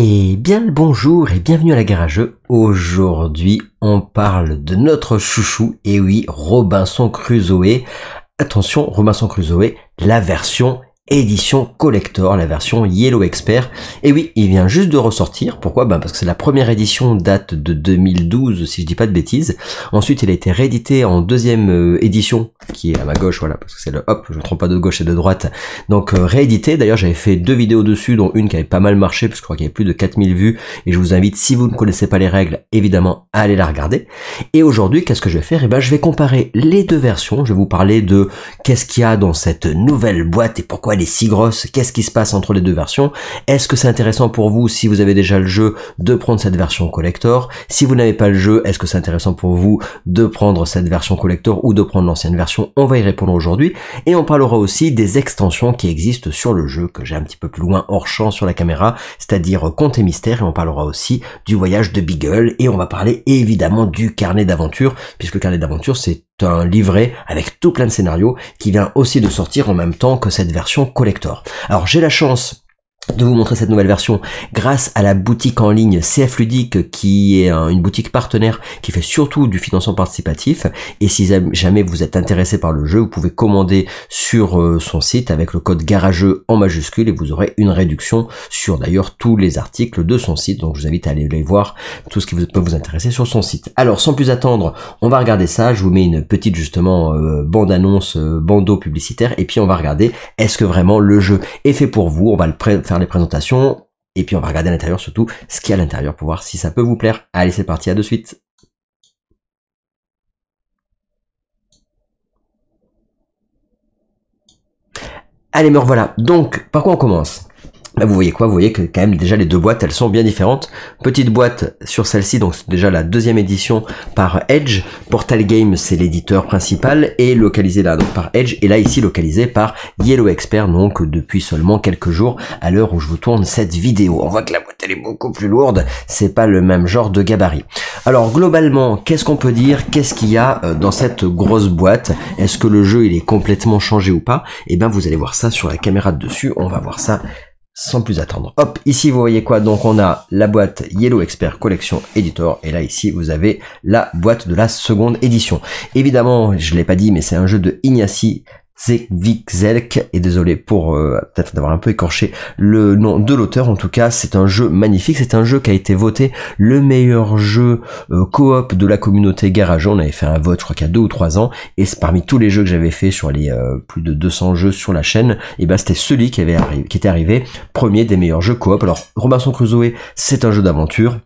Et eh bien le bonjour et bienvenue à la garage. Aujourd'hui, on parle de notre chouchou, et oui, Robinson Crusoe. Attention, Robinson Crusoe, la version édition collector, la version Yellow Expert. Et oui, il vient juste de ressortir. Pourquoi ben Parce que c'est la première édition date de 2012, si je dis pas de bêtises. Ensuite, il a été réédité en deuxième euh, édition, qui est à ma gauche, voilà, parce que c'est le hop, je ne trompe pas de gauche et de droite. Donc euh, réédité, d'ailleurs j'avais fait deux vidéos dessus, dont une qui avait pas mal marché, parce que je crois qu'il y avait plus de 4000 vues. Et je vous invite, si vous ne connaissez pas les règles, évidemment, à aller la regarder. Et aujourd'hui, qu'est-ce que je vais faire Et eh ben, je vais comparer les deux versions. Je vais vous parler de qu'est-ce qu'il y a dans cette nouvelle boîte et pourquoi elle est si grosse Qu'est-ce qui se passe entre les deux versions Est-ce que c'est intéressant pour vous, si vous avez déjà le jeu, de prendre cette version collector Si vous n'avez pas le jeu, est-ce que c'est intéressant pour vous de prendre cette version collector ou de prendre l'ancienne version On va y répondre aujourd'hui. Et on parlera aussi des extensions qui existent sur le jeu, que j'ai un petit peu plus loin hors champ sur la caméra, c'est-à-dire Compte et Mystère. Et on parlera aussi du voyage de Beagle. Et on va parler évidemment du carnet d'aventure, puisque le carnet d'aventure, c'est un livret avec tout plein de scénarios qui vient aussi de sortir en même temps que cette version collector. Alors j'ai la chance de vous montrer cette nouvelle version grâce à la boutique en ligne CF Ludique qui est une boutique partenaire qui fait surtout du financement participatif et si jamais vous êtes intéressé par le jeu vous pouvez commander sur euh, son site avec le code garageux en majuscule et vous aurez une réduction sur d'ailleurs tous les articles de son site donc je vous invite à aller les voir tout ce qui peut vous intéresser sur son site alors sans plus attendre on va regarder ça je vous mets une petite justement euh, bande annonce euh, bandeau publicitaire et puis on va regarder est-ce que vraiment le jeu est fait pour vous on va le faire les présentations, et puis on va regarder à l'intérieur surtout ce qu'il y a à l'intérieur pour voir si ça peut vous plaire. Allez, c'est parti, à de suite Allez, me revoilà. Donc, par quoi on commence vous voyez quoi Vous voyez que quand même déjà les deux boîtes, elles sont bien différentes. Petite boîte sur celle-ci, donc c'est déjà la deuxième édition par Edge. Portal Games, c'est l'éditeur principal et localisé là donc par Edge et là ici localisé par Yellow Expert, donc depuis seulement quelques jours à l'heure où je vous tourne cette vidéo. On voit que la boîte elle est beaucoup plus lourde, c'est pas le même genre de gabarit. Alors globalement, qu'est-ce qu'on peut dire Qu'est-ce qu'il y a euh, dans cette grosse boîte Est-ce que le jeu il est complètement changé ou pas Eh bien vous allez voir ça sur la caméra de dessus, on va voir ça sans plus attendre. Hop, ici vous voyez quoi Donc on a la boîte Yellow Expert Collection Editor et là ici vous avez la boîte de la seconde édition. Évidemment, je l'ai pas dit mais c'est un jeu de Ignacy Zelk, et désolé pour euh, peut-être d'avoir un peu écorché le nom de l'auteur, en tout cas c'est un jeu magnifique, c'est un jeu qui a été voté le meilleur jeu euh, coop de la communauté Garage, on avait fait un vote je crois qu'il y a deux ou trois ans, et c'est parmi tous les jeux que j'avais fait sur les euh, plus de 200 jeux sur la chaîne, et eh ben c'était celui qui, avait qui était arrivé premier des meilleurs jeux coop, alors Robinson Crusoe c'est un jeu d'aventure,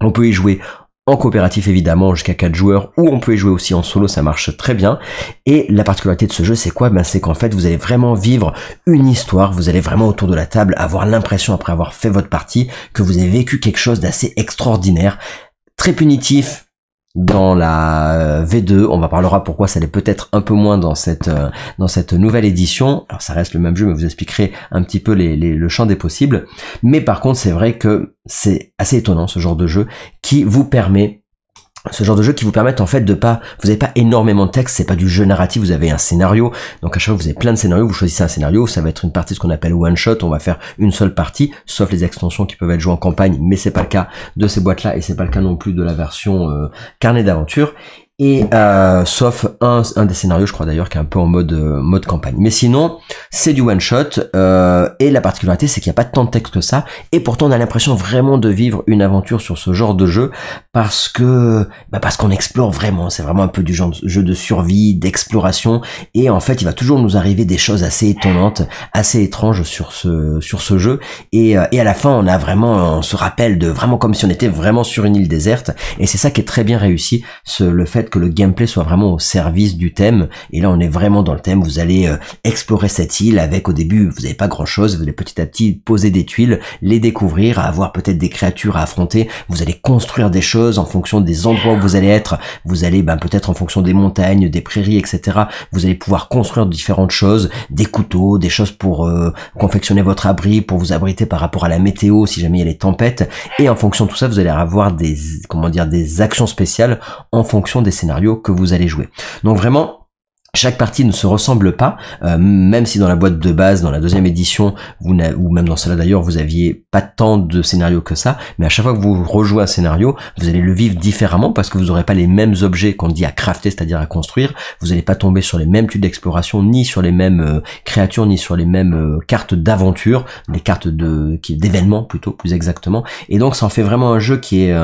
on peut y jouer en coopératif évidemment jusqu'à 4 joueurs ou on peut y jouer aussi en solo, ça marche très bien. Et la particularité de ce jeu c'est quoi ben, C'est qu'en fait vous allez vraiment vivre une histoire, vous allez vraiment autour de la table avoir l'impression après avoir fait votre partie que vous avez vécu quelque chose d'assez extraordinaire, très punitif, dans la euh, V2. On va parlera pourquoi ça l'est peut-être un peu moins dans cette euh, dans cette nouvelle édition. Alors ça reste le même jeu, mais vous expliquerez un petit peu les, le champ des possibles. Mais par contre, c'est vrai que c'est assez étonnant ce genre de jeu qui vous permet ce genre de jeu qui vous permettent en fait de pas vous n'avez pas énormément de texte c'est pas du jeu narratif vous avez un scénario donc à chaque fois vous avez plein de scénarios vous choisissez un scénario ça va être une partie ce qu'on appelle one shot on va faire une seule partie sauf les extensions qui peuvent être jouées en campagne mais c'est pas le cas de ces boîtes là et c'est pas le cas non plus de la version euh, carnet d'aventure et euh, sauf un, des scénarios, je crois d'ailleurs, qui est un peu en mode euh, mode campagne. Mais sinon, c'est du one shot. Euh, et la particularité, c'est qu'il n'y a pas tant de texte que ça. Et pourtant, on a l'impression vraiment de vivre une aventure sur ce genre de jeu parce que bah parce qu'on explore vraiment. C'est vraiment un peu du genre de jeu de survie, d'exploration. Et en fait, il va toujours nous arriver des choses assez étonnantes, assez étranges sur ce sur ce jeu. Et, à la fin, on a vraiment, on se rappelle de vraiment comme si on était vraiment sur une île déserte. Et c'est ça qui est très bien réussi, ce, le fait que le gameplay soit vraiment au service du thème. Et là, on est vraiment dans le thème. Vous allez euh, explorer cette île avec, au début, vous n'avez pas grand-chose. Vous allez petit à petit poser des tuiles, les découvrir, avoir peut-être des créatures à affronter. Vous allez construire des choses en fonction des endroits où vous allez être. Vous allez ben, peut-être en fonction des montagnes, des prairies, etc. Vous allez pouvoir construire différentes choses, des couteaux, des choses pour euh, confectionner votre abri, pour vous abriter par rapport à la météo, si jamais il y a les tempêtes. Et en fonction de tout ça, vous allez avoir des, comment dire, des actions spéciales en fonction des scénario que vous allez jouer. Donc vraiment, chaque partie ne se ressemble pas, euh, même si dans la boîte de base, dans la deuxième édition, vous ou même dans celle d'ailleurs, vous aviez pas tant de scénarios que ça, mais à chaque fois que vous rejouez un scénario, vous allez le vivre différemment parce que vous n'aurez pas les mêmes objets qu'on dit à crafter, c'est-à-dire à construire, vous n'allez pas tomber sur les mêmes tuiles d'exploration, ni sur les mêmes euh, créatures, ni sur les mêmes euh, cartes d'aventure, les cartes d'événements plutôt, plus exactement, et donc ça en fait vraiment un jeu qui est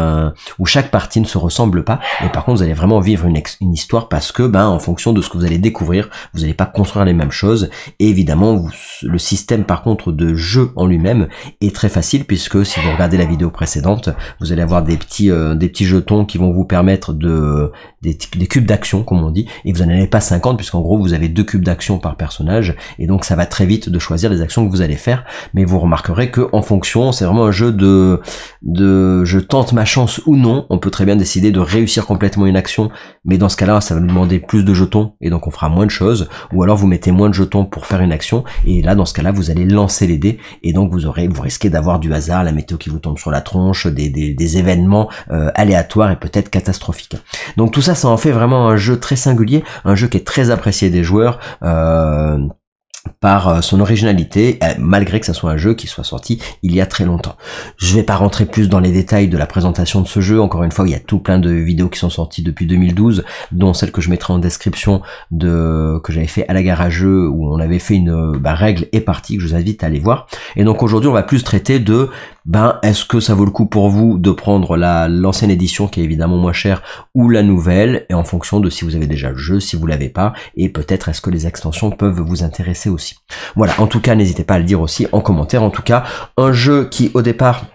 où chaque partie ne se ressemble pas, et par contre vous allez vraiment vivre une, une histoire parce que, ben, en fonction de ce que vous allez découvrir, vous n'allez pas construire les mêmes choses. Et évidemment, le système par contre de jeu en lui-même est très facile puisque si vous regardez la vidéo précédente, vous allez avoir des petits, euh, des petits jetons qui vont vous permettre de des, cubes d'action comme on dit, et vous n'en avez pas 50 puisqu'en gros vous avez deux cubes d'action par personnage, et donc ça va très vite de choisir les actions que vous allez faire. Mais vous remarquerez que en fonction, c'est vraiment un jeu de de je tente ma chance ou non. On peut très bien décider de réussir complètement une action, mais dans ce cas-là, ça va nous demander plus de jetons et donc on fera moins de choses, ou alors vous mettez moins de jetons pour faire une action, et là, dans ce cas-là, vous allez lancer les dés, et donc vous aurez, vous risquez d'avoir du hasard, la météo qui vous tombe sur la tronche, des, événements euh, aléatoires et peut-être catastrophiques. Donc tout ça, ça en fait vraiment un jeu très singulier, un jeu qui est très apprécié des joueurs. Euh, par euh, son originalité, euh, malgré que ça soit un jeu qui soit sorti il y a très longtemps. Je ne vais pas rentrer plus dans les détails de la présentation de ce jeu, encore une fois, il y a tout plein de vidéos qui sont sorties depuis 2012, dont celle que je mettrai en description de que j'avais fait à la à jeu, où on avait fait une euh, bah, règle et partie, que je vous invite à aller voir. Et donc aujourd'hui, on va plus traiter de ben est-ce que ça vaut le coup pour vous de prendre la l'ancienne édition qui est évidemment moins chère ou la nouvelle et en fonction de si vous avez déjà le jeu, si vous l'avez pas et peut-être est-ce que les extensions peuvent vous intéresser aussi. Voilà, en tout cas, n'hésitez pas à le dire aussi en commentaire. En tout cas, un jeu qui au départ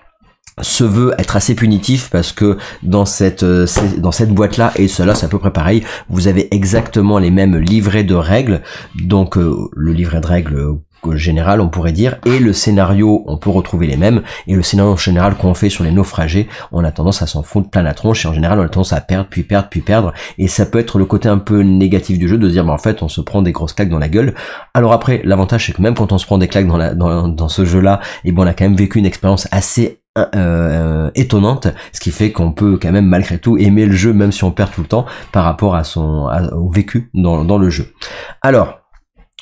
se veut être assez punitif parce que dans cette euh, dans cette boîte là et cela c'est à peu près pareil vous avez exactement les mêmes livrets de règles donc euh, le livret de règles général, on pourrait dire, et le scénario, on peut retrouver les mêmes, et le scénario en général qu'on fait sur les naufragés, on a tendance à s'en foutre plein la tronche, et en général, on a tendance à perdre, puis perdre, puis perdre, et ça peut être le côté un peu négatif du jeu de dire, bah, en fait, on se prend des grosses claques dans la gueule. Alors après, l'avantage, c'est que même quand on se prend des claques dans, la, dans, ce jeu-là, et bon, on a quand même vécu une expérience assez euh, euh, étonnante, ce qui fait qu'on peut quand même malgré tout aimer le jeu même si on perd tout le temps par rapport à son au vécu dans le jeu. Alors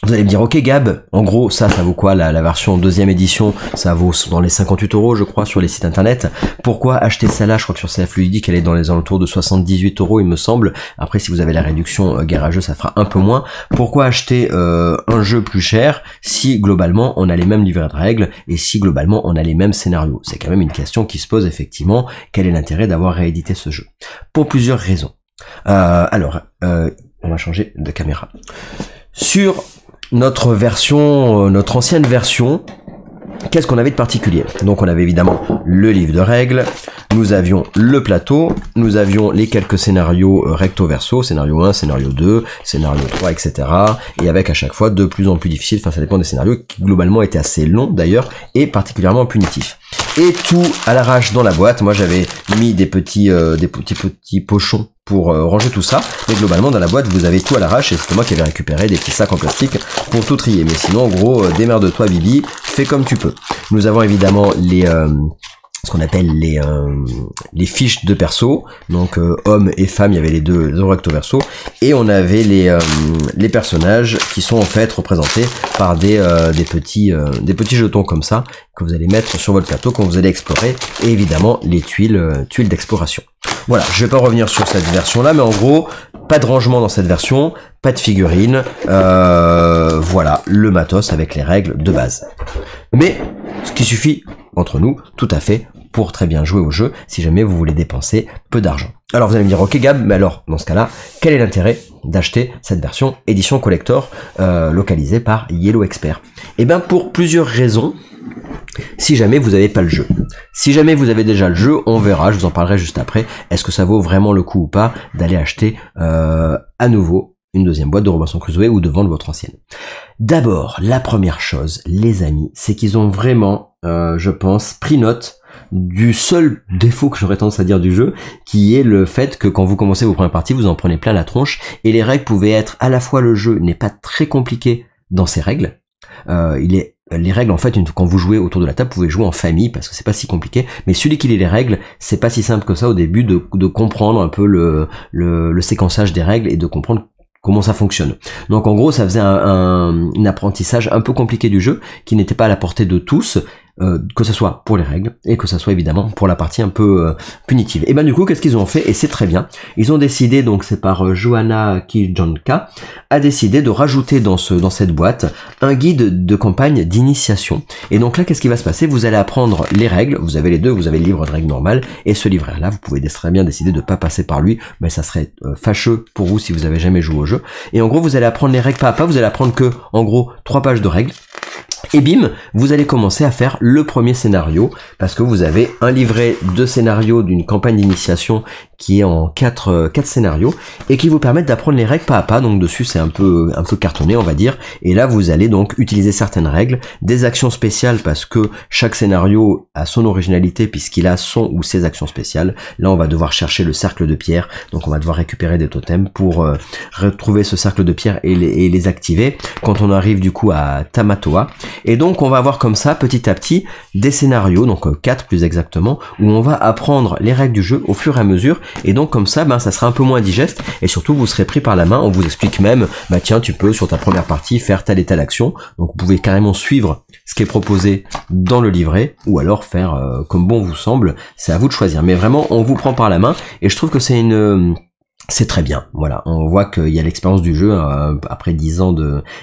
vous allez me dire, ok Gab, en gros ça, ça vaut quoi la, la version deuxième édition Ça vaut dans les 58 euros, je crois, sur les sites internet. Pourquoi acheter ça là Je crois que sur CF Ludique, elle est dans les alentours de 78 euros, il me semble. Après, si vous avez la réduction euh, garageux, ça fera un peu moins. Pourquoi acheter euh, un jeu plus cher si globalement on a les mêmes livrets de règles et si globalement on a les mêmes scénarios C'est quand même une question qui se pose effectivement. Quel est l'intérêt d'avoir réédité ce jeu Pour plusieurs raisons. Euh, alors, euh, on va changer de caméra. Sur notre version, euh, notre ancienne version, qu'est-ce qu'on avait de particulier Donc on avait évidemment le livre de règles, nous avions le plateau, nous avions les quelques scénarios euh, recto verso, scénario 1, scénario 2, scénario 3, etc. Et avec à chaque fois de plus en plus difficile, enfin ça dépend des scénarios, qui globalement étaient assez longs d'ailleurs, et particulièrement punitifs. Et tout à l'arrache dans la boîte, moi j'avais mis des petits, euh, des petits, petits pochons pour euh, ranger tout ça. Mais globalement, dans la boîte, vous avez tout à l'arrache et c'est moi qui avais récupéré des petits sacs en plastique pour tout trier. Mais sinon, en gros, euh, démerde-toi, Bibi, fais comme tu peux. Nous avons évidemment les euh, ce qu'on appelle les, les fiches de perso, donc euh, hommes et femmes, il y avait les deux les recto verso, et on avait les, les personnages qui sont en fait représentés par des, des, petits, des petits jetons comme ça que vous allez mettre sur votre plateau quand vous allez explorer, et évidemment les tuiles, tuiles d'exploration. Voilà, je vais pas revenir sur cette version-là, mais en gros, pas de rangement dans cette version, pas de figurine, euh, voilà, le matos avec les règles de base. Mais, ce qui suffit, entre nous, tout à fait, pour très bien jouer au jeu, si jamais vous voulez dépenser peu d'argent. Alors vous allez me dire, ok Gab, mais alors, dans ce cas-là, quel est l'intérêt d'acheter cette version édition collector euh, localisée par Yellow Expert Eh bien, pour plusieurs raisons, si jamais vous n'avez pas le jeu. Si jamais vous avez déjà le jeu, on verra, je vous en parlerai juste après, est-ce que ça vaut vraiment le coup ou pas d'aller acheter euh, à nouveau une deuxième boîte de Robinson Crusoe ou de vendre votre ancienne. D'abord, la première chose, les amis, c'est qu'ils ont vraiment, euh, je pense, pris note du seul défaut que j'aurais tendance à dire du jeu, qui est le fait que quand vous commencez vos premières parties, vous en prenez plein la tronche, et les règles pouvaient être à la fois le jeu n'est pas très compliqué dans ses règles, euh, il est les règles en fait quand vous jouez autour de la table vous pouvez jouer en famille parce que c'est pas si compliqué mais celui qui lit les règles c'est pas si simple que ça au début de, comprendre un peu le, le, séquençage des règles et de comprendre comment ça fonctionne. Donc en gros ça faisait un, un apprentissage un peu compliqué du jeu qui n'était pas à la portée de tous euh, que ce soit pour les règles et que ce soit évidemment pour la partie un peu euh, punitive. Et ben du coup, qu'est-ce qu'ils ont fait Et c'est très bien. Ils ont décidé, donc c'est par euh, Johanna Kijanka, a décidé de rajouter dans, ce, dans cette boîte un guide de campagne d'initiation. Et donc là, qu'est-ce qui va se passer Vous allez apprendre les règles, vous avez les deux, vous avez le livre de règles normal, et ce livret-là, vous pouvez très bien décider de ne pas passer par lui, mais ça serait fâcheux pour vous si vous avez jamais joué au jeu. Et en gros, vous allez apprendre les règles pas à pas, vous allez apprendre que, en gros, trois pages de règles, et bim, vous allez commencer à faire le premier scénario parce que vous avez un livret de scénarios d'une campagne d'initiation qui est en 4, euh, quatre scénarios et qui vous permettent d'apprendre les règles pas à pas. Donc dessus c'est un peu, un peu cartonné on va dire. Et là vous allez donc utiliser certaines règles, des actions spéciales parce que chaque scénario a son originalité puisqu'il a son ou ses actions spéciales. Là on va devoir chercher le cercle de pierre. Donc on va devoir récupérer des totems pour euh, retrouver ce cercle de pierre et les, et les activer. Quand on arrive du coup à Tamatoa, et donc on va avoir comme ça petit à petit des scénarios, donc 4 euh, plus exactement, où on va apprendre les règles du jeu au fur et à mesure. Et donc comme ça, ben, ça sera un peu moins digeste et surtout vous serez pris par la main. On vous explique même, bah tiens, tu peux sur ta première partie faire telle et telle action. Donc vous pouvez carrément suivre ce qui est proposé dans le livret ou alors faire euh, comme bon vous semble. C'est à vous de choisir. Mais vraiment, on vous prend par la main et je trouve que c'est une euh, c'est très bien. Voilà, on voit qu'il y a l'expérience du jeu euh, après 10 ans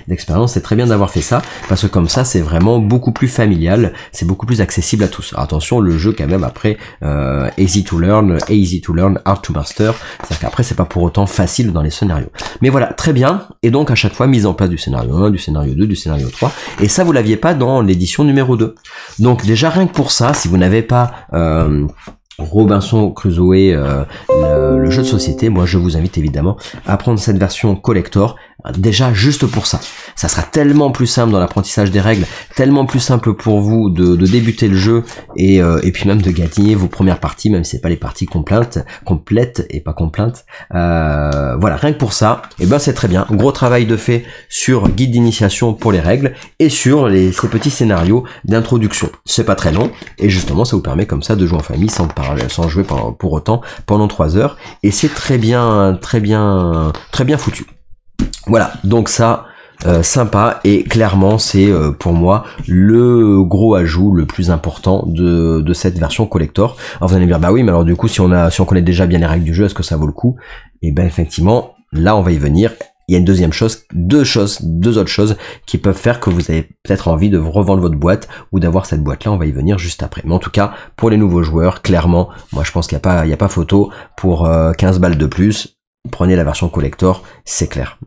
d'expérience. c'est très bien d'avoir fait ça parce que comme ça, c'est vraiment beaucoup plus familial, c'est beaucoup plus accessible à tous. attention, le jeu quand même après euh, easy to learn, easy to learn, hard to master. C'est-à-dire qu'après, c'est pas pour autant facile dans les scénarios. Mais voilà, très bien. Et donc à chaque fois, mise en place du scénario 1, du scénario 2, du scénario 3. Et ça, vous l'aviez pas dans l'édition numéro 2. Donc déjà rien que pour ça, si vous n'avez pas euh, Robinson Crusoe, euh, le, le, jeu de société. Moi, je vous invite évidemment à prendre cette version collector déjà juste pour ça. Ça sera tellement plus simple dans l'apprentissage des règles, tellement plus simple pour vous de, débuter le jeu euh, et, puis même de gagner vos premières parties, même si c'est pas les parties complètes, complètes et pas complètes. Euh, voilà, rien que pour ça, et eh ben c'est très bien. Gros travail de fait sur guide d'initiation pour les règles et sur les, ces petits scénarios d'introduction. C'est pas très long et justement ça vous permet comme ça de jouer en famille sans sans jouer pour autant pendant 3 heures et c'est très bien, très bien, très bien foutu. Voilà, donc ça, euh, sympa et clairement c'est euh, pour moi le gros ajout le plus important de, cette version collector. Alors vous allez me dire bah oui mais alors du coup si on a si on connaît déjà bien les règles du jeu est-ce que ça vaut le coup Et eh bien effectivement là on va y venir. Il y a une deuxième chose, deux choses, deux autres choses qui peuvent faire que vous avez peut-être envie de revendre votre boîte ou d'avoir cette boîte-là. On va y venir juste après. Mais en tout cas, pour les nouveaux joueurs, clairement, moi je pense qu'il n'y a pas, il y a pas photo pour 15 euh, balles de plus. Prenez la version collector, c'est clair.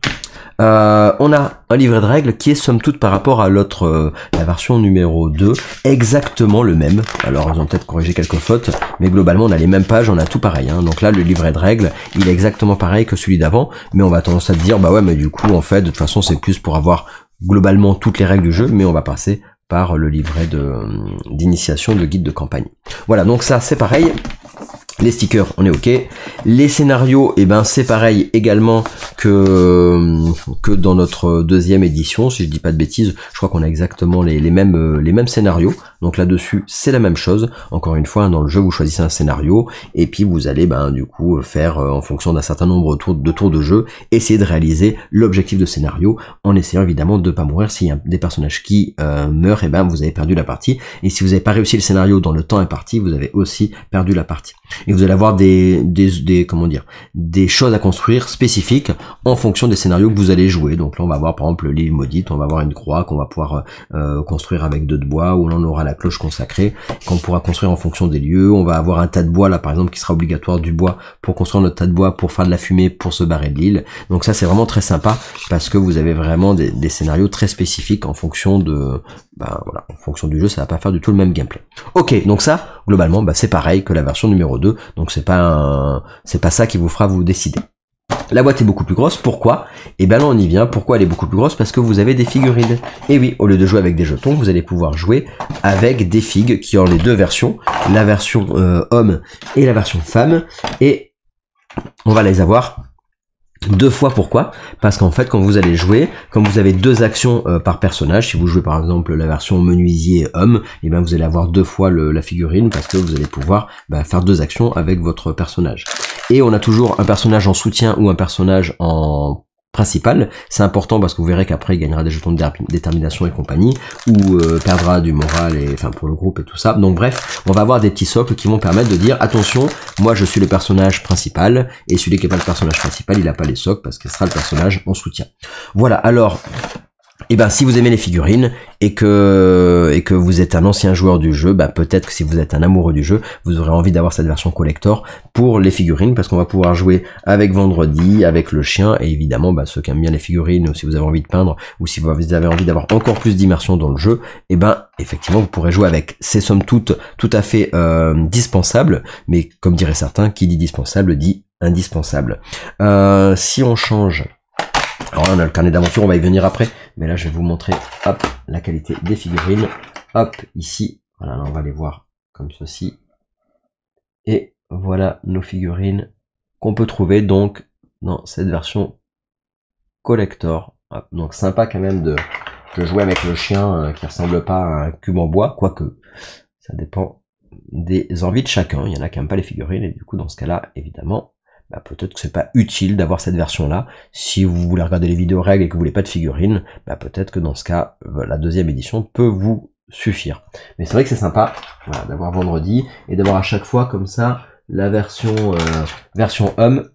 Euh, on a un livret de règles qui est somme toute par rapport à l'autre, euh, la version numéro 2, exactement le même. Alors ils ont peut-être corrigé quelques fautes, mais globalement on a les mêmes pages, on a tout pareil. Hein. Donc là le livret de règles, il est exactement pareil que celui d'avant, mais on va tendance à dire bah ouais mais du coup en fait de toute façon c'est plus pour avoir globalement toutes les règles du jeu, mais on va passer par le livret euh, d'initiation de guide de campagne. Voilà donc ça c'est pareil, les stickers, on est ok. Les scénarios, et eh ben c'est pareil également que, que dans notre deuxième édition, si je dis pas de bêtises, je crois qu'on a exactement les, mêmes, euh, les mêmes scénarios. Donc là-dessus, c'est la même chose. Encore une fois, hein, dans le jeu, vous choisissez un scénario, et puis vous allez ben du coup euh, faire euh, en fonction d'un certain nombre de tours, de jeu, essayer de réaliser l'objectif de scénario, en essayant évidemment de ne pas mourir. S'il y a des personnages qui euh, meurent, et eh ben vous avez perdu la partie. Et si vous n'avez pas réussi le scénario dans le temps imparti, vous avez aussi perdu la partie et vous allez avoir des, des, des, comment dire, des choses à construire spécifiques en fonction des scénarios que vous allez jouer. Donc là, on va avoir par exemple l'île maudite, on va avoir une croix qu'on va pouvoir euh, construire avec deux de bois, ou là on aura la cloche consacrée qu'on pourra construire en fonction des lieux. On va avoir un tas de bois là, par exemple, qui sera obligatoire du bois pour construire notre tas de bois, pour faire de la fumée, pour se barrer de l'île. Donc ça, c'est vraiment très sympa parce que vous avez vraiment des scénarios très spécifiques en fonction de, bah, en fonction du jeu, ça va pas faire du tout le même gameplay. Ok, donc ça, globalement, bah, c'est pareil que la version numéro 2, donc c'est pas c'est pas ça qui vous fera vous décider. La boîte est beaucoup plus grosse, pourquoi Et eh bien là on y vient, pourquoi elle est beaucoup plus grosse Parce que vous avez des figurines. Et oui, au lieu de jouer avec des jetons, vous allez pouvoir jouer avec des figues qui ont les deux versions, la version euh, homme et la version femme, et on va les avoir deux fois pourquoi Parce qu'en fait quand vous allez jouer, quand vous avez deux actions euh, par personnage, si vous jouez par exemple la version menuisier homme, et eh bien vous allez avoir deux fois la figurine parce que vous allez pouvoir bah, faire deux actions avec votre personnage. Et on a toujours un personnage en soutien ou un personnage en principal. C'est important parce que vous verrez qu'après il gagnera des jetons de détermination et compagnie, ou euh, perdra du moral et enfin pour le groupe et tout ça. Donc bref, on va avoir des petits socles qui vont permettre de dire attention, moi je suis le personnage principal, et celui qui n'est pas le personnage principal, il n'a pas les socles parce qu'il sera le personnage en soutien. Voilà, alors et eh ben si vous aimez les figurines et que et que vous êtes un ancien joueur du jeu, bah, peut-être que si vous êtes un amoureux du jeu, vous aurez envie d'avoir cette version collector pour les figurines parce qu'on va pouvoir jouer avec vendredi, avec le chien et évidemment bah, ceux qui aiment bien les figurines ou si vous avez envie de peindre ou si vous avez envie d'avoir encore plus d'immersion dans le jeu, et eh ben effectivement vous pourrez jouer avec. ces sommes toutes tout à fait euh, mais comme diraient certains, qui dit dispensable dit indispensable. Euh, si on change alors on a le carnet d'aventure, on va y venir après. Mais là, je vais vous montrer, la qualité des figurines. Hop, ici. Voilà, là, on va les voir comme ceci. Et voilà nos figurines qu'on peut trouver donc dans cette version collector. Hop, donc sympa quand même de, jouer avec le chien euh, qui ressemble pas à un cube en bois, quoique ça dépend des envies de chacun. Il y en a qui n'aiment pas les figurines et du coup dans ce cas-là, évidemment, bah peut-être que c'est pas utile d'avoir cette version-là. Si vous voulez regarder les vidéos règles et que vous voulez pas de figurines, bah peut-être que dans ce cas, euh, la deuxième édition peut vous suffire. Mais c'est vrai que c'est sympa d'avoir vendredi et d'avoir à chaque fois comme ça la version euh, version homme.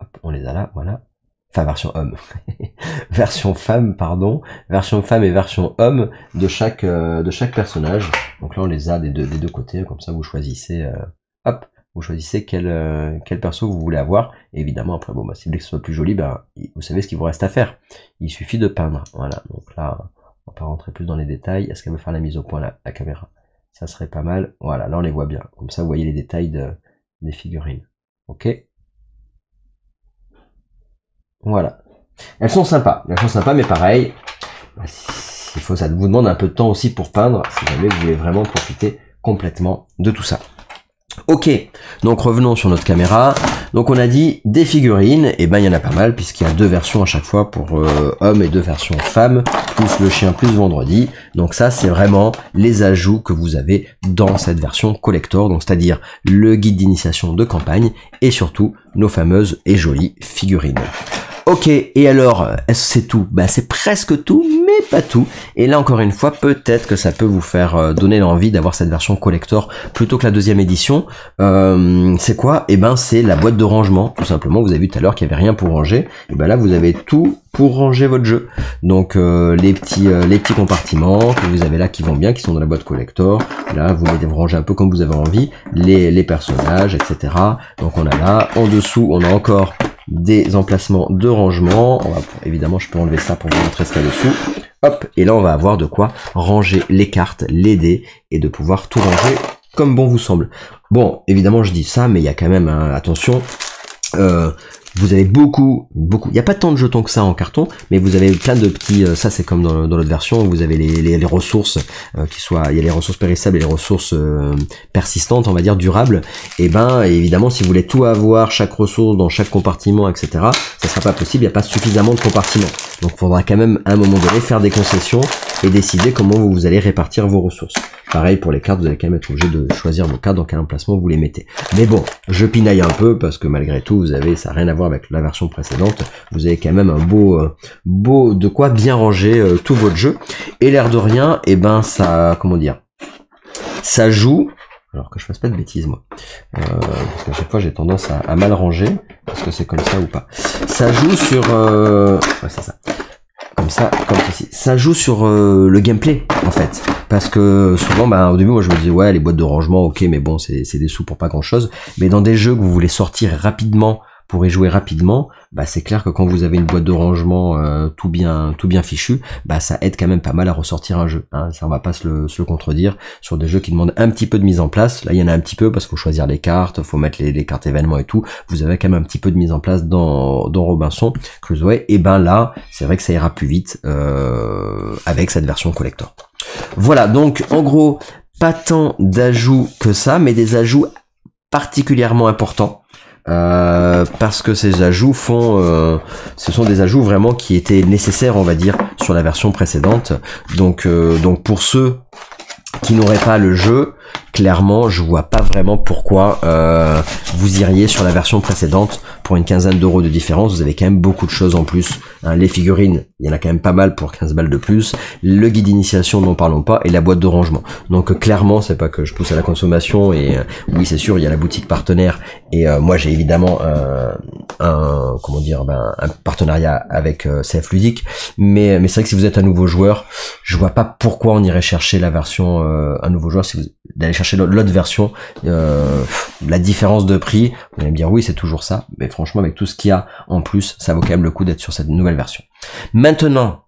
Hop, on les a là, voilà. Enfin, version homme. version femme, pardon. Version femme et version homme de chaque, euh, de chaque personnage. Donc là, on les a des deux, des deux côtés. Comme ça, vous choisissez vous choisissez quel, euh, perso vous voulez avoir. évidemment, après, bon, bah, si vous voulez que ce soit plus joli, ben vous savez ce qu'il vous reste à faire. Il suffit de peindre. Voilà, donc là, on va pas rentrer plus dans les détails. Est-ce qu'elle veut faire la mise au point, la, caméra Ça serait pas mal. Voilà, là, on les voit bien. Comme ça, vous voyez les détails des figurines. Ok Voilà. Elles sont sympas. Elles sont sympas, mais pareil, bah, il faut, ça vous demande un peu de temps aussi pour peindre, si jamais vous voulez vraiment profiter complètement de tout ça. Ok, donc revenons sur notre caméra. Donc on a dit des figurines, et ben il y en a pas mal puisqu'il y a deux versions à chaque fois pour euh, hommes et deux versions femmes, plus le chien plus vendredi. Donc ça c'est vraiment les ajouts que vous avez dans cette version collector, donc c'est-à-dire le guide d'initiation de campagne et surtout nos fameuses et jolies figurines. Ok, et alors, est-ce que c'est tout Ben c'est presque tout, mais pas tout. Et là encore une fois, peut-être que ça peut vous faire euh, donner l'envie d'avoir cette version collector plutôt que la deuxième édition. Euh, c'est quoi Eh ben c'est la boîte de rangement, tout simplement. Vous avez vu tout à l'heure qu'il n'y avait rien pour ranger. Et eh ben là vous avez tout pour ranger votre jeu. Donc euh, les petits les petits compartiments que vous avez là qui vont bien, qui sont dans la boîte collector. Là vous les ranger un peu comme vous avez envie. Les, personnages, etc. Donc on a là en dessous on a encore des emplacements de rangement. évidemment, je peux enlever ça pour vous montrer ce qu'il y a dessous. Hop, et là on va avoir de quoi ranger les cartes, les dés, et de pouvoir tout ranger comme bon vous semble. Bon, évidemment je dis ça, mais il y a quand même, hein, attention, euh, vous avez beaucoup, beaucoup. Il n'y a pas tant de jetons que ça en carton, mais vous avez plein de petits. Euh, ça, c'est comme dans, l'autre version. Vous avez les, ressources euh, qui soient. Il y a les ressources périssables et les ressources euh, persistantes, on va dire durables. Et eh ben, évidemment, si vous voulez tout avoir, chaque ressource dans chaque compartiment, etc., ça sera pas possible. Il n'y a pas suffisamment de compartiments. Donc, il faudra quand même à un moment donné faire des concessions et décider comment vous allez répartir vos ressources. Pareil pour les cartes, vous allez quand même être obligé de choisir vos cartes dans quel emplacement vous les mettez. Mais bon, je pinaille un peu parce que malgré tout, vous avez, ça n'a rien à voir avec la version précédente. Vous avez quand même un beau, euh, beau de quoi bien ranger euh, tout votre jeu. Et l'air de rien, et eh ben ça, comment dire, ça joue. Alors que je fasse pas de bêtises moi, euh, parce qu'à chaque fois j'ai tendance à, mal ranger, parce que c'est comme ça ou pas. Ça joue sur, ouais, c'est ça comme ça, comme ceci. Ça joue sur euh, le gameplay, en fait. Parce que souvent, bah, au début, moi, je me dis, ouais, les boîtes de rangement, ok, mais bon, c'est des sous pour pas grand-chose. Mais dans des jeux que vous voulez sortir rapidement pour y jouer rapidement, bah c'est clair que quand vous avez une boîte de rangement euh, tout bien tout bien fichu, bah ça aide quand même pas mal à ressortir un jeu. Hein. Ça on va pas se le, contredire sur des jeux qui demandent un petit peu de mise en place. Là il y en a un petit peu parce qu'il faut choisir les cartes, faut mettre les, cartes événements et tout. Vous avez quand même un petit peu de mise en place dans, dans Robinson Crusoe. Et ben là c'est vrai que ça ira plus vite euh, avec cette version collector. Voilà donc en gros pas tant d'ajouts que ça, mais des ajouts particulièrement importants euh, parce que ces ajouts font, euh, ce sont des ajouts vraiment qui étaient nécessaires, on va dire, sur la version précédente. Donc, euh, donc pour ceux qui n'auraient pas le jeu, clairement, je vois pas vraiment pourquoi euh, vous iriez sur la version précédente pour une quinzaine d'euros de différence. Vous avez quand même beaucoup de choses en plus. Hein. les figurines, il y en a quand même pas mal pour 15 balles de plus. Le guide d'initiation, n'en parlons pas, et la boîte de rangement. Donc clairement, c'est pas que je pousse à la consommation. Et euh, oui, c'est sûr, il y a la boutique partenaire. Et euh, moi, j'ai évidemment un comment dire, ben, un partenariat avec CF Ludique. Mais mais c'est vrai que si vous êtes un nouveau joueur, je vois pas pourquoi on irait chercher la version un nouveau joueur si vous d'aller chercher l'autre version. Euh, la différence de prix, vous allez me dire oui, c'est toujours ça, mais franchement, avec tout ce qu'il y a en plus, ça vaut quand même le coup d'être sur cette nouvelle version. Maintenant,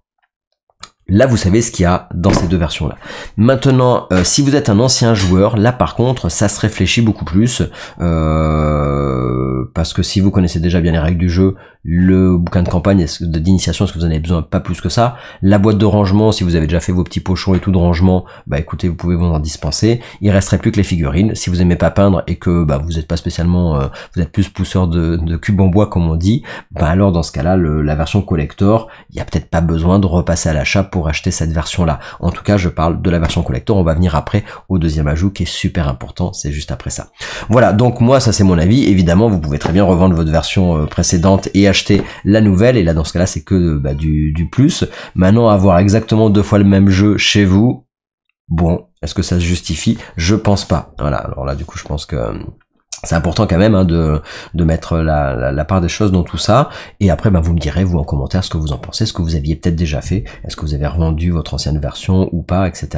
Là, vous savez ce qu'il y a dans ces deux versions-là. Maintenant, euh, si vous êtes un ancien joueur, là par contre, ça se réfléchit beaucoup plus. Euh, parce que si vous connaissez déjà bien les règles du jeu le bouquin de campagne d'initiation, est-ce que vous en avez besoin Pas plus que ça. La boîte de rangement, si vous avez déjà fait vos petits pochons et tout de rangement, bah écoutez, vous pouvez vous en dispenser. Il resterait plus que les figurines. Si vous aimez pas peindre et que bah, vous n'êtes pas spécialement, euh, vous êtes plus pousseur de, de cubes en bois comme on dit, bah alors dans ce cas-là, la version collector, il n'y a peut-être pas besoin de repasser à l'achat pour acheter cette version-là. En tout cas, je parle de la version collector. On va venir après au deuxième ajout qui est super important. C'est juste après ça. Voilà. Donc moi, ça c'est mon avis. Évidemment, vous pouvez très bien revendre votre version euh, précédente et acheter la nouvelle. Et là, dans ce cas-là, c'est que bah, du, plus. Maintenant, avoir exactement deux fois le même jeu chez vous, bon, est-ce que ça se justifie Je pense pas. Voilà, alors là, du coup, je pense que euh, c'est important quand même hein, de, mettre la, part des choses dans tout ça. Et après, bah, vous me direz, vous, en commentaire, ce que vous en pensez, ce que vous aviez peut-être déjà fait, est-ce que vous avez revendu votre ancienne version ou pas, etc.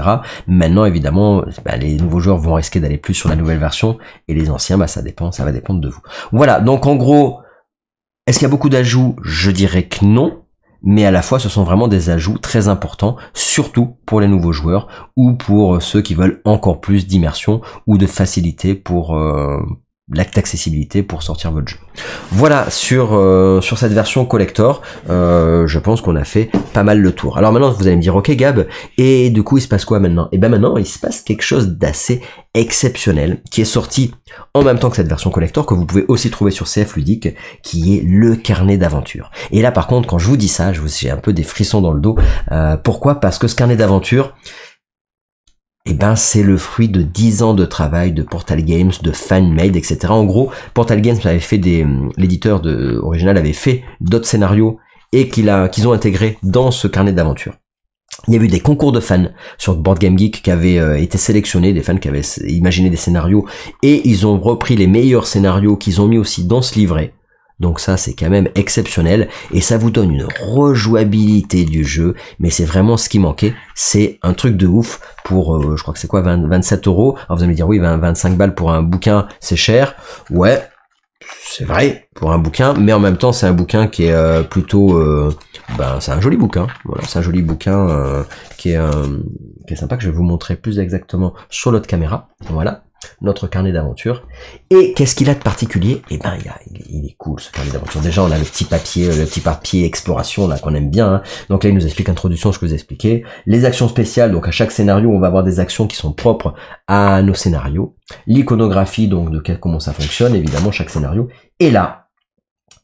Maintenant, évidemment, bah, les nouveaux joueurs vont risquer d'aller plus sur la nouvelle version, et les anciens, ça dépend, ça va dépendre de vous. Voilà, donc en gros, est-ce qu'il y a beaucoup d'ajouts Je dirais que non, mais à la fois ce sont vraiment des ajouts très importants, surtout pour les nouveaux joueurs ou pour euh, ceux qui veulent encore plus d'immersion ou de facilité pour, euh, l'acte d'accessibilité pour sortir votre jeu. Voilà sur, euh, sur cette version collector, euh, je pense qu'on a fait pas mal le tour. Alors maintenant vous allez me dire ok Gab, et du coup il se passe quoi maintenant Et eh ben maintenant il se passe quelque chose d'assez exceptionnel qui est sorti en même temps que cette version collector que vous pouvez aussi trouver sur CF Ludique qui est le carnet d'aventure. Et là par contre quand je vous dis ça, je vous j'ai un peu des frissons dans le dos. Euh, pourquoi Parce que ce carnet d'aventure eh ben, c'est le fruit de 10 ans de travail de Portal Games, de fan-made, etc. En gros, Portal Games avait fait des, hum, l'éditeur de, original avait fait d'autres scénarios et qu'il a, qu'ils ont intégrés dans ce carnet d'aventure. Il y a eu des concours de fans sur Board Game Geek qui avaient euh, été sélectionnés, des fans qui avaient imaginé des scénarios, et ils ont repris les meilleurs scénarios qu'ils ont mis aussi dans ce livret, donc ça c'est quand même exceptionnel et ça vous donne une rejouabilité du jeu, mais c'est vraiment ce qui manquait, c'est un truc de ouf pour euh, je crois que c'est quoi 27 euros. Alors vous allez me dire oui 25 balles pour un bouquin c'est cher, ouais c'est vrai pour un bouquin, mais en même temps c'est un bouquin qui est euh, plutôt, euh, ben c'est un joli bouquin, voilà c'est un joli bouquin qui est qui est sympa que je vais vous montrer plus exactement sur l'autre caméra, voilà notre carnet d'aventure. Et qu'est-ce qu'il a de particulier Eh ben, il, il, est cool ce carnet d'aventure. Déjà, on a le petit papier, euh, le petit papier exploration là qu'on aime bien. Hein. Donc là, il nous explique introduction, je vous expliquais. Les actions spéciales. Donc à chaque scénario, on va avoir des actions qui sont propres à nos scénarios. L'iconographie, donc de comment ça fonctionne, évidemment, chaque scénario. Et là,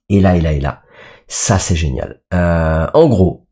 et là, et là, et là. Ça, c'est génial. Euh, en gros,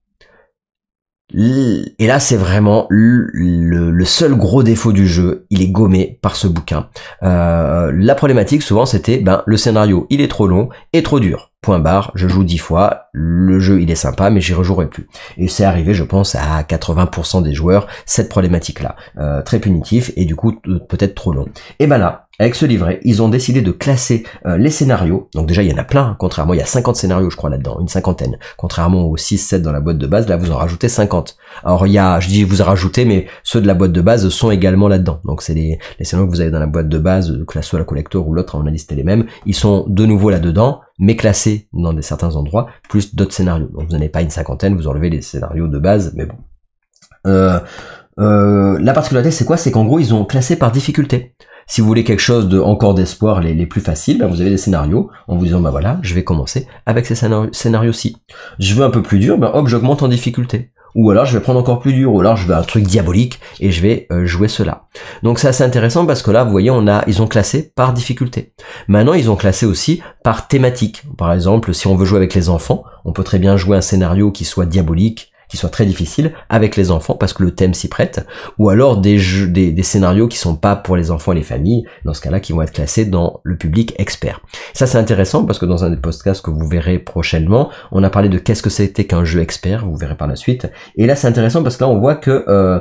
et là, c'est vraiment le, seul gros défaut du jeu. Il est gommé par ce bouquin. Euh, la problématique, souvent, c'était ben, le scénario, il est trop long et trop dur. Point barre, je joue dix fois, le jeu il est sympa, mais j'y rejouerai plus. Et c'est arrivé, je pense, à 80% des joueurs, cette problématique-là. Euh, très punitif et du coup, peut-être trop long. Et ben là, avec ce livret, ils ont décidé de classer euh, les scénarios. Donc déjà, il y en a plein, hein. contrairement, il y a 50 scénarios, je crois, là-dedans, une cinquantaine. Contrairement aux 6-7 dans la boîte de base, là, vous en rajoutez 50. Alors, il y a, je dis vous en rajoutez, mais ceux de la boîte de base sont également là-dedans. Donc, c'est les, les, scénarios que vous avez dans la boîte de base, que la soit la collector ou l'autre, on a listé les mêmes. Ils sont de nouveau là-dedans, mais classés dans des, certains endroits, plus d'autres scénarios. Donc, vous n'avez pas une cinquantaine, vous enlevez les scénarios de base, mais bon. Euh, euh, la particularité, c'est quoi C'est qu'en gros, ils ont classé par difficulté. Si vous voulez quelque chose de encore d'espoir, les, plus faciles, ben, vous avez des scénarios en vous disant bah voilà, je vais commencer avec ces scénarios-ci. Je veux un peu plus dur, ben hop, j'augmente en difficulté. Ou alors je vais prendre encore plus dur, ou alors je veux un truc diabolique et je vais euh, jouer cela. Donc c'est assez intéressant parce que là, vous voyez, on a, ils ont classé par difficulté. Maintenant, ils ont classé aussi par thématique. Par exemple, si on veut jouer avec les enfants, on peut très bien jouer un scénario qui soit diabolique, qui soit très difficile, avec les enfants parce que le thème s'y prête, ou alors des, jeux, des, scénarios qui sont pas pour les enfants et les familles, dans ce cas-là, qui vont être classés dans le public expert. Ça, c'est intéressant parce que dans un des podcasts que vous verrez prochainement, on a parlé de qu'est-ce que c'était qu'un jeu expert, vous verrez par la suite. Et là, c'est intéressant parce que là, on voit que euh,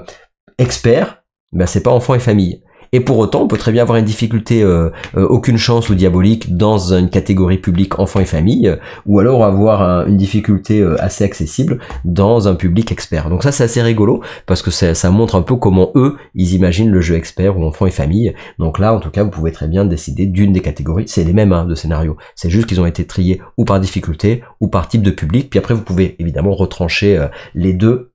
expert, ben, c'est pas enfants et famille. Et pour autant, on peut très bien avoir une difficulté euh, euh, aucune chance ou diabolique dans une catégorie publique enfant et famille, ou alors avoir une difficulté euh, assez accessible dans un public expert. Donc ça, c'est assez rigolo parce que ça, montre un peu comment eux, ils imaginent le jeu expert ou enfant et famille. Donc là, en tout cas, vous pouvez très bien décider d'une des catégories. C'est les mêmes hein, de scénarios. C'est juste qu'ils ont été triés ou par difficulté ou par type de public. Puis après, vous pouvez évidemment retrancher les deux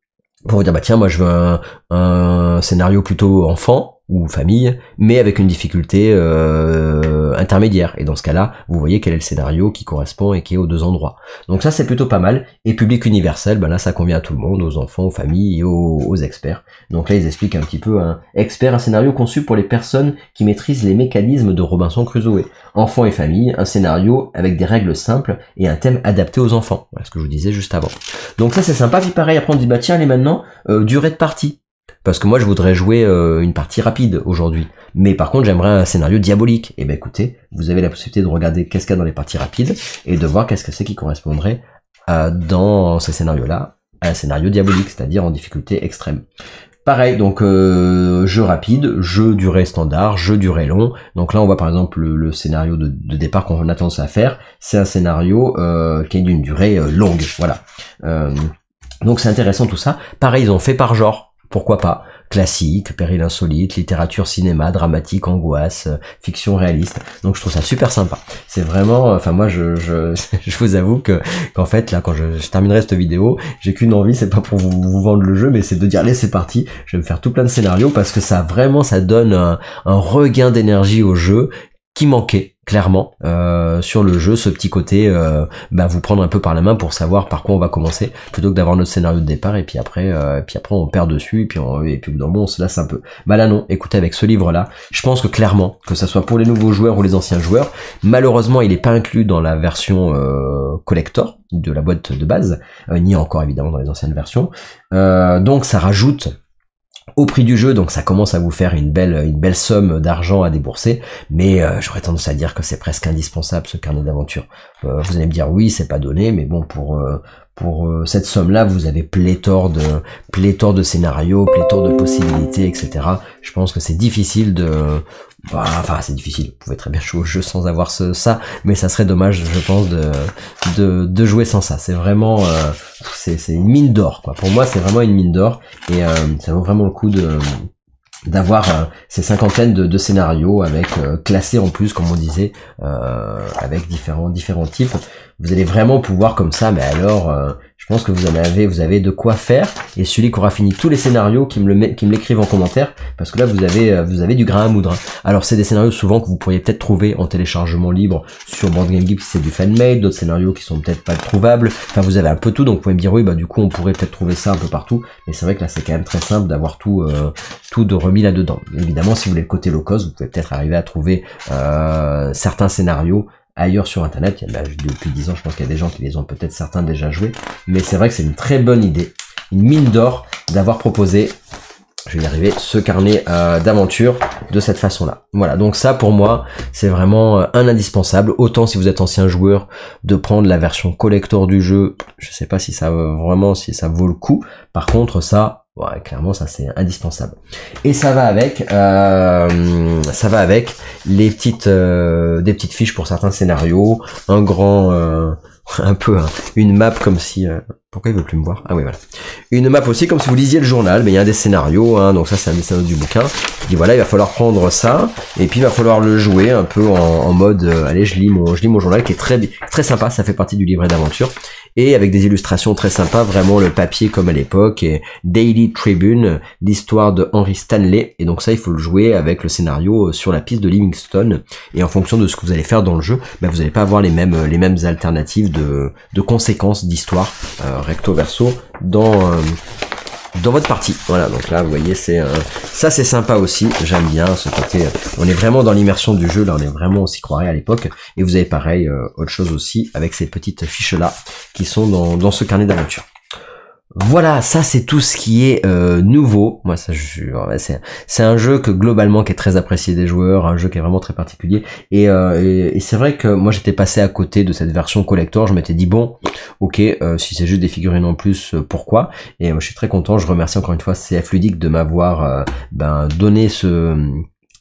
pour vous dire bah tiens moi je veux un, un scénario plutôt enfant ou famille, mais avec une difficulté euh, intermédiaire. Et dans ce cas-là, vous voyez quel est le scénario qui correspond et qui est aux deux endroits. Donc ça, c'est plutôt pas mal. Et public universel, ben là, ça convient à tout le monde, aux enfants, aux familles et aux, experts. Donc là, ils expliquent un petit peu un hein. expert, un scénario conçu pour les personnes qui maîtrisent les mécanismes de Robinson Crusoe. Enfants et famille, un scénario avec des règles simples et un thème adapté aux enfants. Voilà ce que je vous disais juste avant. Donc ça, c'est sympa. Puis pareil, après on dit, bah tiens, allez maintenant, euh, durée de partie parce que moi je voudrais jouer euh, une partie rapide aujourd'hui. Mais par contre j'aimerais un scénario diabolique. Et eh ben écoutez, vous avez la possibilité de regarder qu'est-ce qu'il y a dans les parties rapides et de voir qu'est-ce que c'est qui correspondrait à, dans ces scénarios-là à un scénario diabolique, c'est-à-dire en difficulté extrême. Pareil, donc euh, jeu rapide, jeu durée standard, jeu durée long. Donc là, on voit par exemple le, scénario de, départ qu'on a tendance à faire. C'est un scénario euh, qui est d'une durée longue. Voilà. donc c'est intéressant tout ça. Pareil, ils ont fait par genre. Pourquoi pas Classique, péril insolite, littérature, cinéma, dramatique, angoisse, euh, fiction réaliste. Donc je trouve ça super sympa. C'est vraiment, euh, enfin moi je, je, je vous avoue que qu'en fait là quand je, terminerai cette vidéo, j'ai qu'une envie, c'est pas pour vous, vendre le jeu, mais c'est de dire allez c'est parti, je vais me faire tout plein de scénarios parce que ça vraiment ça donne un regain d'énergie au jeu qui manquait clairement euh, sur le jeu ce petit côté euh, bah, vous prendre un peu par la main pour savoir par quoi on va commencer plutôt que d'avoir notre scénario de départ et puis après euh, puis après on perd dessus et puis on, et puis dans bon cela un peu bah là non écoutez avec ce livre là je pense que clairement que ça soit pour les nouveaux joueurs ou les anciens joueurs malheureusement il n'est pas inclus dans la version euh, collector de la boîte de base ni encore évidemment dans les anciennes versions donc ça rajoute au prix du jeu, donc ça commence à vous faire une belle, une belle somme d'argent à débourser, mais euh, j'aurais tendance à dire que c'est presque indispensable ce carnet d'aventure. Euh, vous allez me dire oui, c'est pas donné, mais bon, pour, euh, pour cette somme-là, vous avez pléthore de, pléthore de scénarios, pléthore de possibilités, etc. Je pense que c'est difficile de, bah, enfin, c'est difficile, vous pouvez très bien jouer au jeu sans avoir ce, ça, mais ça serait dommage, je pense, de, de, jouer sans ça. C'est vraiment... Euh, c'est une mine d'or, quoi. Pour moi, c'est vraiment une mine d'or, et euh, ça vaut vraiment le coup de d'avoir euh, ces cinquantaines de, scénarios avec classés en plus comme on disait avec différents différents types vous allez vraiment pouvoir comme ça, mais alors, euh, je pense que vous en avez, vous avez de quoi faire. Et celui qui aura fini tous les scénarios, qui me l'écrivent en commentaire, parce que là, vous avez, euh, vous avez du grain à moudre. Hein. Alors, c'est des scénarios souvent que vous pourriez peut-être trouver en téléchargement libre sur Board Game Geek c'est du fan-made, d'autres scénarios qui sont peut-être pas trouvables. Enfin, vous avez un peu tout, donc vous pouvez me dire, oui, bah du coup, on pourrait peut-être trouver ça un peu partout. Mais c'est vrai que là, c'est quand même très simple d'avoir tout, euh, tout de remis là-dedans. Évidemment, si vous voulez le côté low vous pouvez peut-être arriver à trouver certains scénarios ailleurs sur internet. Il y a, bah, depuis 10 ans, je pense qu'il y a des gens qui les ont peut-être certains déjà joués. Mais c'est vrai que c'est une très bonne idée, une mine d'or d'avoir proposé, je vais y arriver, ce carnet euh, d'aventure de cette façon-là. Voilà, donc ça pour moi, c'est vraiment euh, un indispensable. Autant si vous êtes ancien joueur, de prendre la version collector du jeu, je sais pas si ça euh, vraiment si ça vaut le coup. Par contre, ça, Ouais, clairement, ça c'est indispensable. Et ça va avec, euh, ça va avec les petites, euh, des petites fiches pour certains scénarios, un grand, euh, un peu hein, une map comme si, pourquoi il veut plus me voir Ah oui, voilà. Une map aussi comme si vous lisiez le journal, mais il y a des scénarios, hein, donc ça c'est un des scénarios du bouquin. qui voilà, il va falloir prendre ça, et puis il va falloir le jouer un peu en, en mode, allez, je lis mon, je lis mon journal qui est très, très sympa, ça fait partie du livret d'aventure et avec des illustrations très sympas, vraiment le papier comme à l'époque, et Daily Tribune, l'histoire de Henry Stanley, et donc ça il faut le jouer avec le scénario euh, sur la piste de Livingstone, et en fonction de ce que vous allez faire dans le jeu, bah, vous n'allez pas avoir les mêmes, euh, les mêmes alternatives de, de conséquences d'histoire, euh, recto verso, dans, dans votre partie. Voilà, donc là, vous voyez, c'est euh, ça, c'est sympa aussi. J'aime bien ce côté. Euh, on est vraiment dans l'immersion du jeu. Là, on est vraiment, aussi s'y à l'époque. Et vous avez pareil, euh, autre chose aussi avec ces petites fiches là qui sont dans, dans ce carnet d'aventure. Voilà, ça c'est tout ce qui est euh, nouveau. Moi, ça, c'est un jeu que globalement qui est très apprécié des joueurs, un jeu qui est vraiment très particulier. Et, euh, c'est vrai que moi j'étais passé à côté de cette version collector. Je m'étais dit bon, ok, euh, si c'est juste des figurines en plus, pourquoi Et moi, je suis très content. Je remercie encore une fois CF Ludic de m'avoir ben, donné ce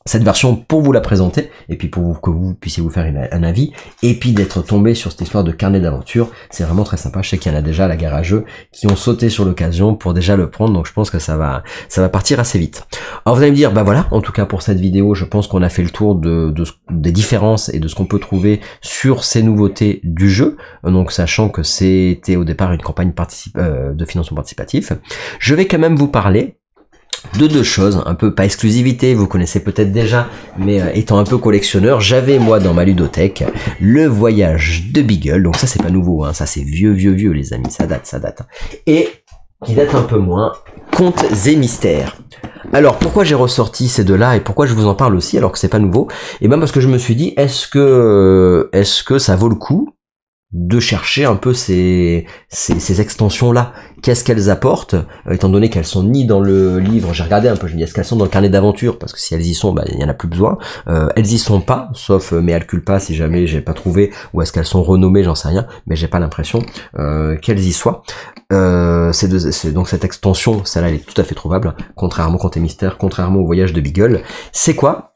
cette version pour vous la présenter et puis pour que vous puissiez vous faire un avis et puis d'être tombé sur cette histoire de carnet d'aventure. C'est vraiment très sympa. Je sais qu'il y en a déjà à la gare à jeu qui ont sauté sur l'occasion pour déjà le prendre. Donc je pense que ça va, ça va partir assez vite. Alors vous allez me dire, bah voilà, en tout cas pour cette vidéo, je pense qu'on a fait le tour de, des différences et de ce qu'on peut trouver sur ces nouveautés du jeu. Donc sachant que c'était au départ une campagne euh, de financement participatif. Je vais quand même vous parler de deux choses, un peu pas exclusivité, vous connaissez peut-être déjà, mais euh, étant un peu collectionneur, j'avais moi dans ma ludothèque le voyage de Beagle, donc ça c'est pas nouveau, hein, ça c'est vieux, vieux, vieux les amis, ça date, ça date. Et qui date un peu moins, Contes et mystères. Alors pourquoi j'ai ressorti ces deux-là et pourquoi je vous en parle aussi alors que c'est pas nouveau Et eh ben parce que je me suis dit est-ce que euh, est-ce que ça vaut le coup de chercher un peu ces, ces, extensions-là. Qu'est-ce qu'elles apportent euh, Étant donné qu'elles sont ni dans le livre, j'ai regardé un peu, je me est-ce qu'elles sont dans le carnet d'aventure Parce que si elles y sont, bah, il n'y en a plus besoin. Euh, elles y sont pas, sauf euh, mais si jamais j'ai pas trouvé, ou est-ce qu'elles sont renommées, j'en sais rien, mais j'ai pas l'impression qu'elles y soient. c'est donc cette extension, celle-là, elle est tout à fait trouvable, contrairement au Comté Mystère, contrairement au Voyage de Beagle. C'est quoi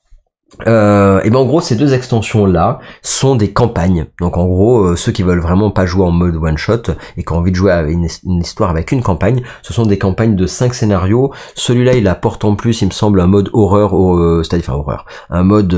euh, et ben en gros ces deux extensions là sont des campagnes donc en gros euh, ceux qui veulent vraiment pas jouer en mode one shot et qui ont envie de jouer avec une, histoire avec une campagne ce sont des campagnes de cinq scénarios celui-là il apporte en plus il me semble un mode horreur euh, c'est-à-dire horreur un mode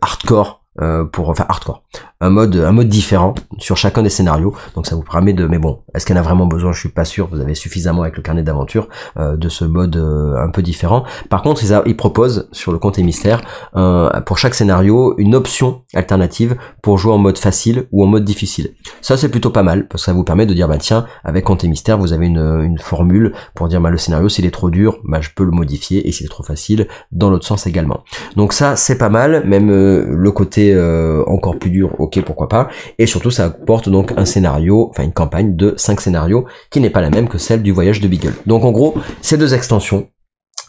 hardcore pour enfin hardcore un mode, un mode différent sur chacun des scénarios. Donc ça vous permet de, mais bon, est-ce qu'elle a vraiment besoin Je suis pas sûr. Vous avez suffisamment avec le carnet d'aventure euh, de ce mode euh, un peu différent. Par contre, ils, proposent sur le compte et mystère euh, pour chaque scénario une option alternative pour jouer en mode facile ou en mode difficile. Ça c'est plutôt pas mal parce que ça vous permet de dire bah tiens avec compte et mystère vous avez une, une formule pour dire bah le scénario s'il est trop dur bah je peux le modifier et s'il est trop facile dans l'autre sens également. Donc ça c'est pas mal. Même le côté encore plus dur ok, pourquoi pas. Et surtout, ça apporte donc un scénario, enfin une campagne de 5 scénarios qui n'est pas la même que celle du voyage de Beagle. Donc en gros, ces deux extensions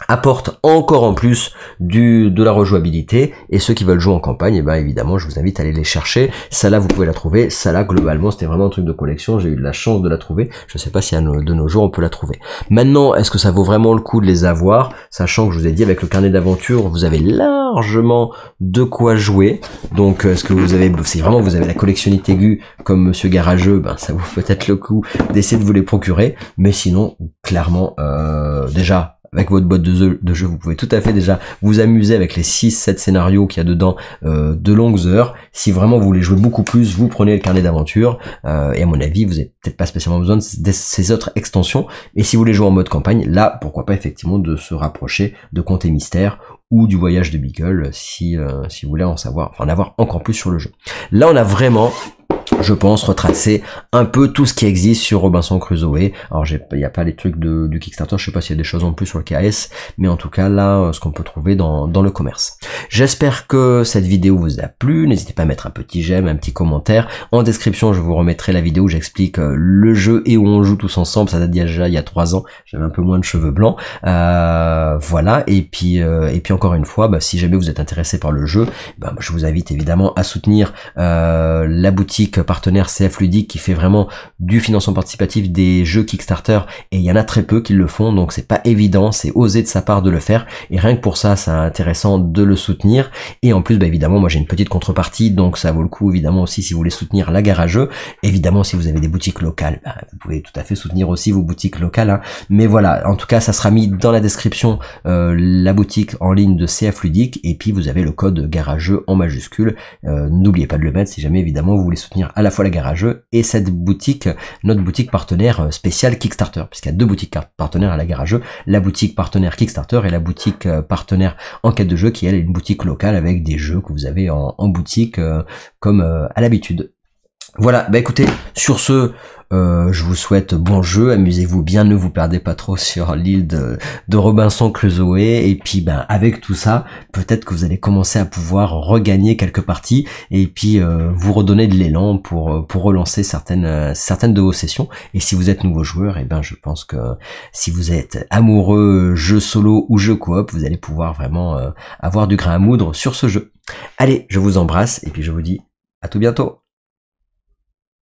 apporte encore en plus du, de la rejouabilité et ceux qui veulent jouer en campagne eh ben évidemment je vous invite à aller les chercher Ça là vous pouvez la trouver Ça là globalement c'était vraiment un truc de collection j'ai eu de la chance de la trouver je ne sais pas si de nos jours on peut la trouver maintenant est-ce que ça vaut vraiment le coup de les avoir sachant que je vous ai dit avec le carnet d'aventure vous avez largement de quoi jouer donc euh, est-ce que vous avez si vraiment vous avez la collectionnité aiguë comme monsieur Garageux ben ça vaut peut-être le coup d'essayer de vous les procurer mais sinon clairement euh, déjà avec votre boîte de jeu, de vous pouvez tout à fait déjà vous amuser avec les 6-7 scénarios qu'il y a dedans euh, de longues heures. Si vraiment vous voulez jouer beaucoup plus, vous prenez le carnet d'aventure. Euh, et à mon avis, vous n'avez peut-être pas spécialement besoin de ces autres extensions. Et si vous voulez jouer en mode campagne, là, pourquoi pas effectivement de se rapprocher de et Mystère ou du voyage de Beagle si, euh, si vous voulez en savoir, enfin, en avoir encore plus sur le jeu. Là, on a vraiment je pense, retracer un peu tout ce qui existe sur Robinson Crusoe. Alors, il n'y a pas les trucs de, du Kickstarter, je sais pas s'il y a des choses en plus sur le KS, mais en tout cas, là, euh, ce qu'on peut trouver dans, dans le commerce. J'espère que cette vidéo vous a plu. N'hésitez pas à mettre un petit j'aime, un petit commentaire. En description, je vous remettrai la vidéo où j'explique euh, le jeu et où on joue tous ensemble. Ça date déjà il y a trois ans. J'avais un peu moins de cheveux blancs. Euh, voilà. Et puis, et puis encore une fois, bah, si jamais vous êtes intéressé par le jeu, bah, je vous invite évidemment à soutenir la boutique partenaire CF Ludique qui fait vraiment du financement participatif des jeux Kickstarter et il y en a très peu qui le font donc c'est pas évident, c'est osé de sa part de le faire et rien que pour ça c'est intéressant de le soutenir et en plus bah, évidemment moi j'ai une petite contrepartie donc ça vaut le coup évidemment aussi si vous voulez soutenir la gare jeux évidemment si vous avez des boutiques locales bah, vous pouvez tout à fait soutenir aussi vos boutiques locales hein, mais voilà en tout cas ça sera mis dans la description euh, la boutique en ligne de CF Ludique et puis vous avez le code garageux en majuscule euh, n'oubliez pas de le mettre si jamais évidemment vous voulez soutenir à la fois la garage et cette boutique, notre boutique partenaire euh, spéciale Kickstarter, puisqu'il y a deux boutiques partenaires à la garage, la boutique partenaire Kickstarter et la boutique euh, partenaire en quête de jeu, qui elle est une boutique locale avec des jeux que vous avez en boutique euh, comme à l'habitude. Voilà, bah écoutez, sur ce, euh, je vous souhaite bon jeu, amusez-vous bien, ne vous perdez pas trop sur l'île de, Robinson Crusoe. Et puis, ben, avec tout ça, peut-être que vous allez commencer à pouvoir regagner quelques parties et puis euh, vous redonner de l'élan pour euh, pour relancer certaines certaines de vos sessions. Et si vous êtes nouveau joueur, et eh ben, je pense que si vous êtes amoureux jeu solo ou jeu coop, vous allez pouvoir vraiment avoir du grain à moudre sur ce jeu. Allez, je vous embrasse et puis je vous dis à tout bientôt.